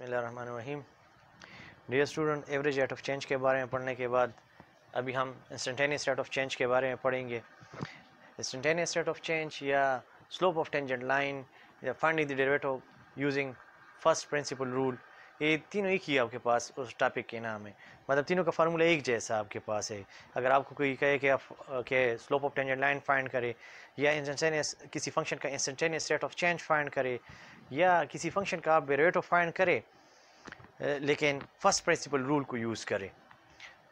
बसमीम dear student average rate of change के बारे में पढ़ने के बाद अभी हम इंस्टेंटेनियस रेट ऑफ चेंज के बारे में पढ़ेंगे इंस्टेंटेनियस रेट ऑफ चेंज या स्लोप ऑफ टेंजेंट लाइन या finding the derivative using first principle rule ये तीनों एक ही आपके पास उस टॉपिक के नाम है मतलब तीनों का फार्मूला एक जैसा आपके पास है अगर आपको कोई कहे कि आप के slope of tangent line find करें या इंस्टेंटेनियस किसी फंक्शन का instantaneous rate of change find करें या किसी फंक्शन का आप रेट ऑफ फाइंड करें लेकिन फर्स्ट प्रिंसिपल रूल को यूज़ करें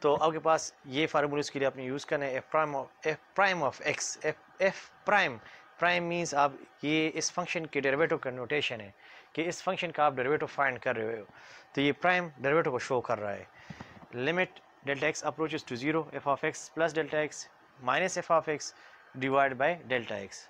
तो आपके पास ये फार्मूला उसके लिए आपने यूज़ करना है F prime of F prime of X F F prime prime means आप ये इस फंक्शन के डेरिवेटिव का नोटेशन है कि इस फंक्शन का आप डेरिवेटिव फाइंड कर रहे हो तो ये प्राइम डेरिवेटिव को शो कर रहा है limit delta X approaches to zero F of X plus delta X minus F of X divide by delta X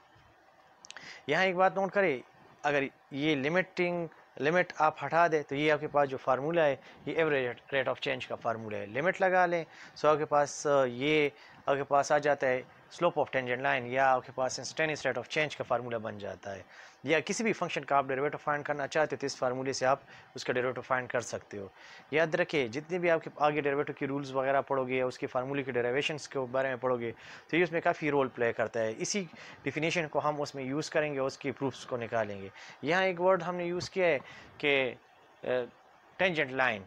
यहाँ एक बात नोट करें अगर ये लिमिटिंग लिमिट आप हटा दें तो ये आपके पास जो फार्मूला है ये एवरेज रेट ऑफ चेंज का फार्मूला है लिमिट लगा लें सो आपके पास ये आपके पास आ जाता है स्लोप ऑफ टेंजेंट लाइन या आपके पास इंस्टेनिस रेट ऑफ चेंज का फार्मूला बन जाता है या किसी भी फंक्शन का आप डेरिवेटिव फाइंड करना चाहते हो तो इस फार्मूले से आप उसका डेरिवेटिव फाइंड कर सकते हो याद रखिए जितने भी आपके आगे डेरिवेटिव की रूल्स वगैरह पढ़ोगे या उसके फार्मूले के डेरिवेशन के बारे में पढ़ोगे तो ये उसमें काफ़ी रोल प्ले करता है इसी डिफिनेशन को हम उसमें यूज़ करेंगे और उसकी प्रूफ्स को निकालेंगे यहाँ एक वर्ड हमने यूज़ किया है कि टेंजेंट लाइन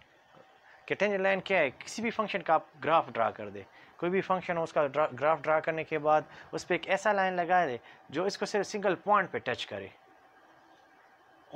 कि टेंजेंट लाइन क्या है किसी भी फंक्शन का आप ग्राफ ड्रा कर दे कोई भी फंक्शन हो उसका ड्रा, ग्राफ ड्रा करने के बाद उस पर एक ऐसा लाइन लगा दे जो इसको सिर्फ सिंगल पॉइंट पे टच करे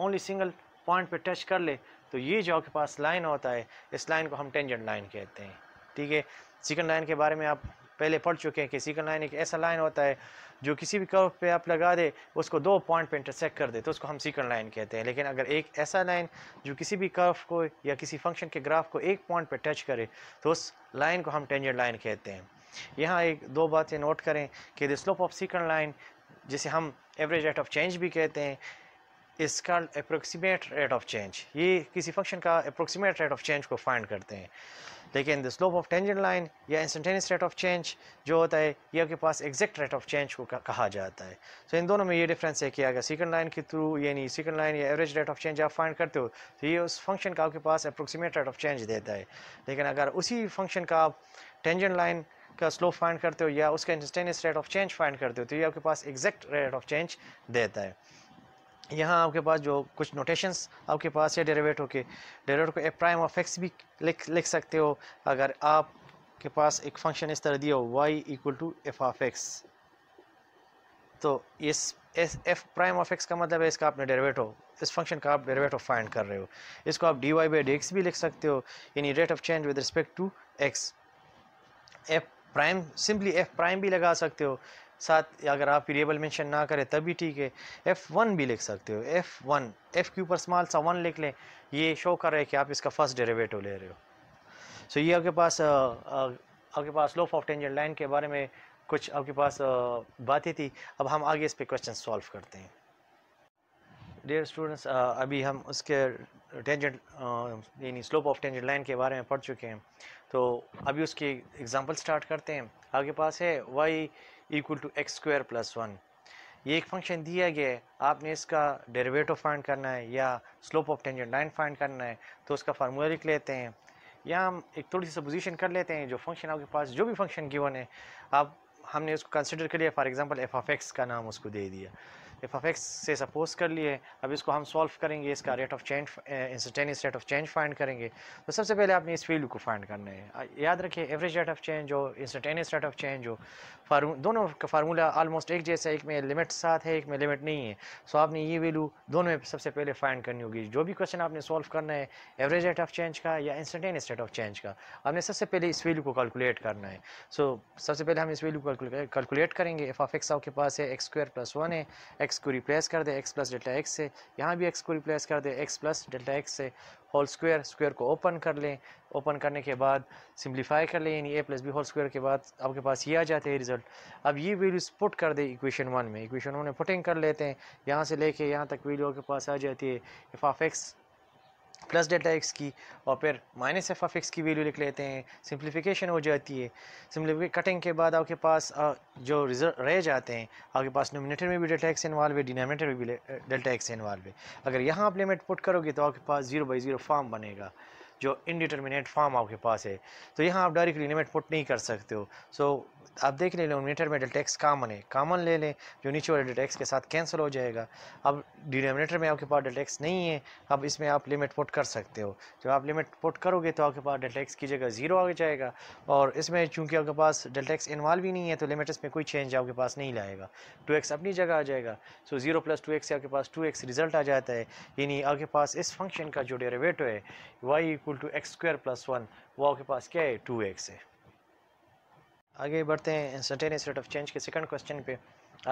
ओनली सिंगल पॉइंट पे टच कर ले तो ये जो आपके पास लाइन होता है इस लाइन को हम टेंजेंट लाइन कहते हैं ठीक है सिकंड लाइन के बारे में आप पहले पढ़ चुके हैं कि सीकर लाइन एक ऐसा लाइन होता है जो किसी भी कर्व पे आप लगा दे उसको दो पॉइंट पे इंटरसेक्ट कर दे तो उसको हम सीकंड लाइन कहते हैं लेकिन अगर एक ऐसा लाइन जो किसी भी कर्व को या किसी फंक्शन के ग्राफ को एक पॉइंट पे टच करे तो उस लाइन को हम टेंजेंट लाइन कहते हैं यहाँ एक दो बातें नोट करें कि the slope of secant line जिसे हम एवरेज रेट ऑफ चेंज भी कहते हैं is called approximate rate of change ये किसी फंक्शन का अप्रोक्सीमेट रेट ऑफ चेंज को फाइंड करते हैं लेकिन the slope of tangent line या इंस्टेंटेनियस रेट ऑफ चेंज जो होता है ये आपके पास एग्जैक्ट रेट ऑफ चेंज को कहा जाता है तो इन दोनों में ये डिफरेंस है कि अगर सेकंड लाइन के थ्रू यानी सेकंड लाइन या एवरेज रेट ऑफ चेंज आप फाइंड करते हो तो ये उस फंक्शन का आपके पास अप्रोक्सीमेट रेट ऑफ चेंज देता है लेकिन अगर उसी फंक्शन का आप टेंजेंट लाइन का स्लोप फाइंड करते हो या उसका instantaneous rate of change find करते हो तो ये आपके पास एग्जैक्ट रेट ऑफ चेंज देता है यहाँ आपके पास जो कुछ नोटेशंस आपके पास है डेरिवेटिव के डेरिवेटिव को ए प्राइम ऑफ एक्स भी लिख लिख सकते हो अगर आप के पास एक फंक्शन इस तरह दिया हो Y equal to F of X तो इस एस एफ प्राइम ऑफ एक्स का मतलब है इसका आपने डेरिवेटिव इस फंक्शन का आप डेरिवेटिव फाइंड कर रहे हो इसको आप D Y by D X भी लिख सकते हो यानी rate of change with respect to X F prime simply F prime भी लगा सकते हो साथ अगर आप वेरिएबल मेंशन ना करें तभी ठीक है एफ़ वन भी लिख सकते हो एफ़ वन एफ़ के ऊपर स्मॉल सा वन लिख लें ये शो कर रहे हैं कि आप इसका फर्स्ट डेरिवेटिव ले रहे हो सो so, ये आपके पास आपके पास लोफ ऑफ टेंजेंट लाइन के बारे में कुछ आपके पास बातें थी अब हम आगे इस पर क्वेश्चन सॉल्व करते हैं डेयर स्टूडेंट्स अभी हम उसके टेंजेंट यानी स्लोप ऑफ टेंजेंट लाइन के बारे में पढ़ चुके हैं तो अभी उसकी एग्जांपल स्टार्ट करते हैं आगे पास है Y equal to X square plus one ये एक फंक्शन दिया गया है आपने इसका डेरिवेटिव फाइंड करना है या slope of tangent line find करना है तो उसका फार्मूला लिख लेते हैं या हम एक थोड़ी सी सपोजिशन कर लेते हैं जो फंक्शन आपके पास जो भी फंक्शन गिवन है आप हमने उसको कंसिडर कर लिया for example F of X का नाम उसको दे दिया एफ ऑफ एक्स से सपोज कर लिए अब इसको हम सॉल्व करेंगे इसका rate of change instantaneous rate of change find करेंगे तो सबसे पहले आपने इस वैल्यू को फाइंड करना है याद रखिए एवरेज रेट ऑफ चेंज हो इंस्टेंटेनियस रेट ऑफ चेंज हो फार्मू दोनों का फार्मूला आलमोस्ट एक जैसा एक में लिमिट साथ है एक में लिमिट नहीं है सो आपने ये वैल्यू दोनों में सबसे पहले फाइंड करनी होगी जो भी क्वेश्चन आपने सॉल्व करना है एवरेज रेट ऑफ चेंज का या इंस्टेंटेनियस रेट ऑफ चेंज का आपने सबसे पहले इस वैल्यू को कैलकुलेट करना है सो सबसे पहले हम इस वैल्यू को कैलकुलेट करेंगे एफ ऑफ एक्स आपके पास है एक्स स्क्वायर प्लस वन है एक्स को रिप्लेस कर दें एक्स प्लस डेल्टा एक्स से यहाँ भी एक्स को रिप्लेस कर दें एक्स प्लस डेल्टा एक्स से होल स्क्वायर स्क्वायर को ओपन कर लें ओपन करने के बाद सिंप्लीफाई कर लें यानी A plus B whole square के बाद आपके पास ये आ जाते हैं रिजल्ट अब ये वैल्यूज पुट कर दे इक्वेशन वन में इक्वेशन वन में पुटिंग कर लेते हैं यहाँ से लेके यहाँ तक वैल्यू आपके पास आ जाती है F of X plus delta X की और फिर माइनस एफ ऑफ एक्स की वैल्यू लिख लेते हैं सिंप्लीफिकेशन हो जाती है सिंप्लीफिक कटिंग के बाद आपके पास जो रिजल्ट रह जाते हैं आपके पास नोमिनेटर में भी डेल्टा एक्स इन्वाल्व है डिनोमिनेटर में भी डेल्टा एक्स इन्वाल्व है अगर यहाँ आप लिमिट पुट करोगे तो आपके पास जीरो बाई ज़ीरो फॉर्म बनेगा जो इनडिटर्मिनेट फॉर्म आपके पास है तो यहाँ आप डायरेक्टली लिमिट पुट नहीं कर सकते हो सो आप देख ले लें नोमीटर में डेल्टा एक्स कामन है कामन ले लें जो नीचे वाले डेल्टा एक्स के साथ कैंसिल हो जाएगा अब डिनोमिनेटर में आपके पास डेल्टा एक्स नहीं है अब इसमें आप लिमिट पुट कर सकते हो जब आप लिमिट पुट करोगे तो आपके पास डेल्टा एक्स की जगह ज़ीरो आ जाएगा और इसमें चूँकि आपके पास डेल्टा एक्स इन्वॉल्व ही नहीं है तो लिमिट इसमें कोई चेंज आपके पास नहीं लाएगा टू एक्स अपनी जगह आ जाएगा so zero plus two X से आपके पास टू एक्स रिजल्ट आ जाता है यानी आपके पास इस फंक्शन का जो डेरेवेटिव है Y equal to X square plus one वो आपके पास क्या है टू एक्स है आगे बढ़ते हैं इंस्टेंटेनियस रेट ऑफ चेंज के सेकंड क्वेश्चन पे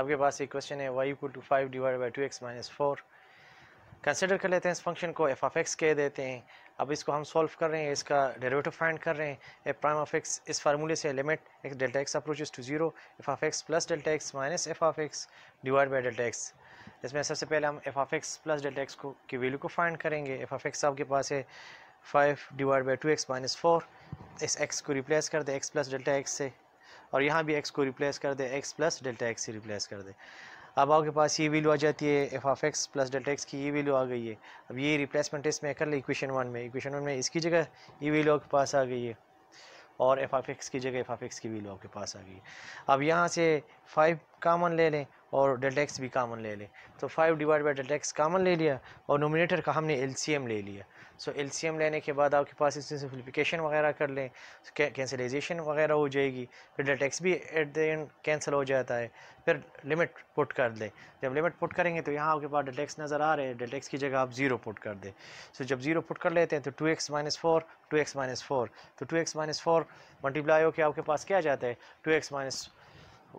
आपके पास एक क्वेश्चन है Y equal to five divide by two X minus four consider कर लेते हैं इस फंक्शन को एफ ऑफ एक्स कह देते हैं अब इसको हम सॉल्व कर रहे हैं इसका डेरिवेटिव फाइंड कर रहे हैं एफ प्राइम ऑफ एक्स इस फार्मूले से limit X delta X approaches to zero F of X plus delta X minus F of X divide by delta X इसमें सबसे पहले हम F of X plus delta X को की value को फाइंड करेंगे एफ ऑफ एक्स आपके पास है five divide by two X minus four इस एक्स को रिप्लेस कर दे एक्स प्लस डेल्टा एक्स से और यहाँ भी एक्स को रिप्लेस कर दे एक्स प्लस डेल्टा एक्स से रिप्लेस कर दे अब आपके पास ये वैल्यू आ जाती है F of X plus delta X की ये वैल्यू आ गई है अब ये रिप्लेसमेंट टेस्ट में कर ले इक्वेशन वन में इक्वेशन वन में इसकी जगह ये वैल्यू आपके पास आ गई है और एफ ऑफ एक्स की जगह एफ ऑफ एक्स की वैल्यू आपके पास आ गई है अब यहाँ से फाइव कामन ले लें और डेल्टा एक्स भी कामन ले लें तो five divide by delta X common ले लिया और नोमिनेटर का हमने एलसीएम ले लिया सो सी एलसीएम लेने के बाद आपके पास इसमें सिंप्लीफिकेशन वगैरह कर लें कैंसिलाइजेशन वगैरह हो जाएगी फिर डेल्टा एक्स भी एट द एंड कैंसिल हो जाता है फिर लिमिट पुट कर दें जब लिमिट पुट करेंगे तो यहाँ आपके पास डेल्टा एक्स नज़र आ रहे हैं डेल्टा एक्स की जगह आप जीरो पुट कर दें सो जब जीरो पुट कर लेते हैं तो two X minus four two X minus four तो two X minus four multiply होकर आपके पास क्या जाता है two X minus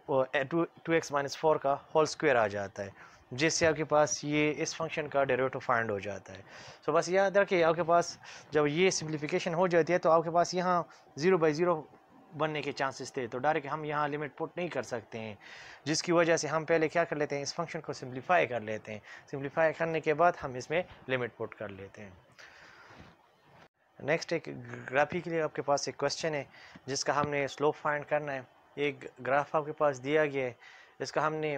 two X minus four का होल स्क्वायर आ जाता है जिससे आपके पास ये इस फंक्शन का डेरिवेटिव फाइंड हो जाता है सो so बस याद रखिए आपके पास जब ये सिंप्लीफिकेशन हो जाती है तो आपके पास यहाँ ज़ीरो बाई ज़ीरो बनने के चांसेस थे तो डायरेक्ट हम यहाँ लिमिट पुट नहीं कर सकते हैं जिसकी वजह से हम पहले क्या कर लेते हैं इस फंक्शन को सिम्प्लीफाई कर लेते हैं सिम्प्लीफाई करने के बाद हम इसमें लिमिट पुट कर लेते हैं नेक्स्ट एक ग्राफी के लिए आपके पास एक क्वेश्चन है जिसका हमने स्लोप फाइंड करना है एक ग्राफ आपके पास दिया गया है इसका हमने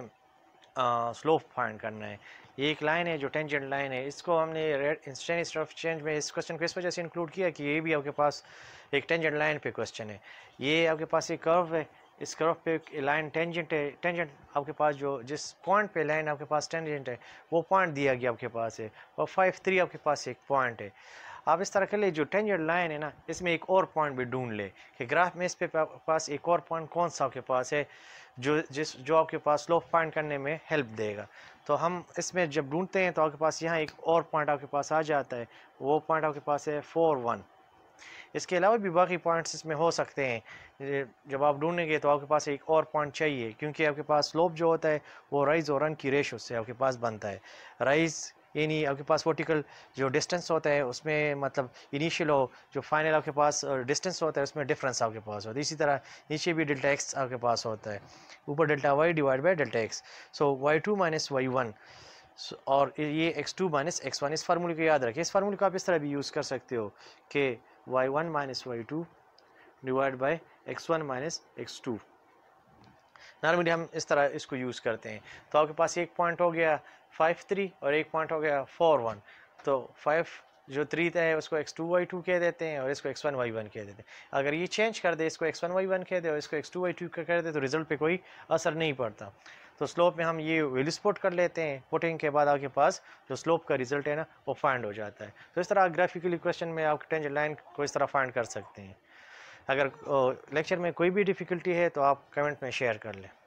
स्लोप फाइंड करना है ये एक लाइन है जो टेंजेंट लाइन है इसको हमने रेड इंस्टेंट ऑफ चेंज में इस क्वेश्चन को इस वजह से इंक्लूड किया कि ये भी आपके पास एक टेंजेंट लाइन पे क्वेश्चन है ये आपके पास एक कर्व है इस कर्व पे लाइन टेंजेंट है टेंजेंट आपके पास जो जिस पॉइंट पे लाइन आपके पास टेंजेंट है वो पॉइंट दिया गया आपके पास है और फाइव थ्री आपके पास एक पॉइंट है आप इस तरह कर ले जो टेंजेंट लाइन है ना इसमें एक और पॉइंट भी ढूंढ ले कि ग्राफ में इस पे पास एक और पॉइंट कौन सा आपके पास है जो जिस जो आपके पास स्लोप फाइंड करने में हेल्प देगा तो हम इसमें जब ढूंढते हैं तो आपके पास यहाँ एक और पॉइंट आपके पास आ जाता है वो पॉइंट आपके पास है फोर वन इसके अलावा भी बाकी पॉइंट्स इसमें हो सकते हैं जब आप ढूंढेंगे तो आपके पास एक और पॉइंट चाहिए क्योंकि आपके पास स्लोप जो होता है वो राइज़ और रन की रेशो से आपके पास बनता है राइज़ यानी आपके पास वर्टिकल जो डिस्टेंस होता है उसमें मतलब इनिशियल हो जो फाइनल आपके पास डिस्टेंस होता है उसमें डिफरेंस आपके पास होता है इसी तरह नीचे भी डेल्टा एक्स आपके पास होता है ऊपर delta Y divide by delta X so Y two minus Y one और ये X two minus X one इस फार्मूले को याद रखें इस फार्मूले को आप इस तरह भी यूज़ कर सकते हो कि Y one minus Y two divide by X one minus X two normally हम इस तरह इसको यूज़ करते हैं तो आपके पास एक पॉइंट हो गया फाइव थ्री और एक पॉइंट हो गया फोर वन तो फाइव जो थ्री था है उसको एक्स टू वाई टू कह देते हैं और इसको एक्स वन वाई वन कह देते हैं अगर ये चेंज कर दे इसको एक्स वन वाई वन कह दे और इसको एक्स टू वाई टू कह दे तो रिजल्ट पे कोई असर नहीं पड़ता तो स्लोप में हम ये वेलिसपोर्ट कर लेते हैं पुटिंग के बाद आपके पास जो स्लोप का रिजल्ट है ना वो फाइंड हो जाता है तो इस तरह आप ग्राफिकल इक्वेशन में आप टेंजन लाइन को इस तरह फाइंड कर सकते हैं अगर लेक्चर में कोई भी डिफ़िकल्टी है तो आप कमेंट में शेयर कर लें